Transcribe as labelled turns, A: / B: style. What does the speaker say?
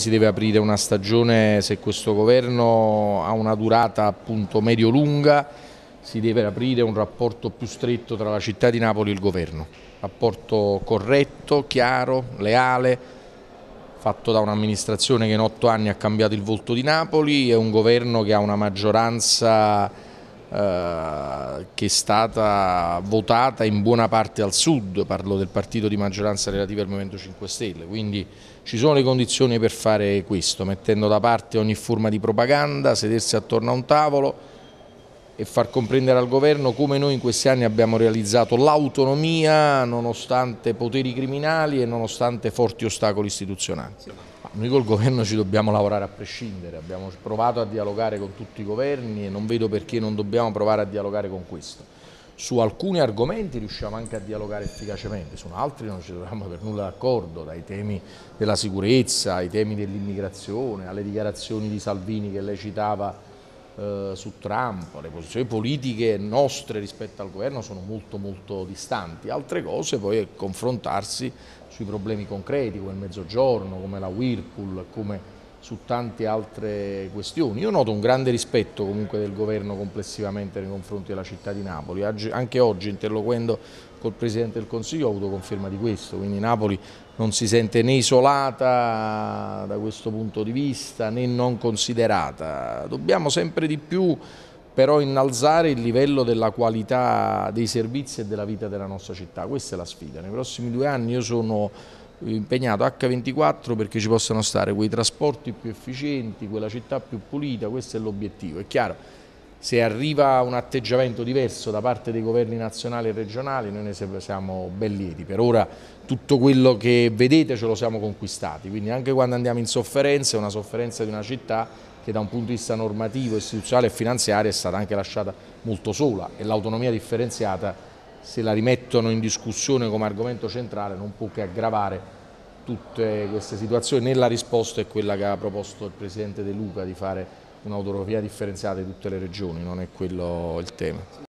A: Si deve aprire una stagione, se questo governo ha una durata appunto medio-lunga, si deve aprire un rapporto più stretto tra la città di Napoli e il governo. Rapporto corretto, chiaro, leale, fatto da un'amministrazione che in otto anni ha cambiato il volto di Napoli e un governo che ha una maggioranza eh, che è stata votata in buona parte al sud, parlo del partito di maggioranza relativa al Movimento 5 Stelle, quindi ci sono le condizioni per fare questo, mettendo da parte ogni forma di propaganda, sedersi attorno a un tavolo e far comprendere al governo come noi in questi anni abbiamo realizzato l'autonomia nonostante poteri criminali e nonostante forti ostacoli istituzionali noi col governo ci dobbiamo lavorare a prescindere, abbiamo provato a dialogare con tutti i governi e non vedo perché non dobbiamo provare a dialogare con questo. Su alcuni argomenti riusciamo anche a dialogare efficacemente, su altri non ci troviamo per nulla d'accordo, dai temi della sicurezza ai temi dell'immigrazione, alle dichiarazioni di Salvini che lei citava eh, su Trump, le posizioni politiche nostre rispetto al governo sono molto molto distanti, altre cose poi è confrontarsi sui problemi concreti come il mezzogiorno, come la Whirlpool, come su tante altre questioni. Io noto un grande rispetto comunque del governo complessivamente nei confronti della città di Napoli, anche oggi interloquendo col Presidente del Consiglio ho avuto conferma di questo, quindi Napoli non si sente né isolata da questo punto di vista né non considerata, dobbiamo sempre di più però innalzare il livello della qualità dei servizi e della vita della nostra città, questa è la sfida, nei prossimi due anni io sono impegnato H24 perché ci possano stare quei trasporti più efficienti, quella città più pulita, questo è l'obiettivo. È chiaro, se arriva un atteggiamento diverso da parte dei governi nazionali e regionali noi ne siamo ben lieti. Per ora tutto quello che vedete ce lo siamo conquistati, quindi anche quando andiamo in sofferenza è una sofferenza di una città che da un punto di vista normativo, istituzionale e finanziario è stata anche lasciata molto sola e l'autonomia differenziata è se la rimettono in discussione come argomento centrale non può che aggravare tutte queste situazioni. Nella risposta è quella che ha proposto il Presidente De Luca di fare un'autonomia differenziata di tutte le regioni, non è quello il tema.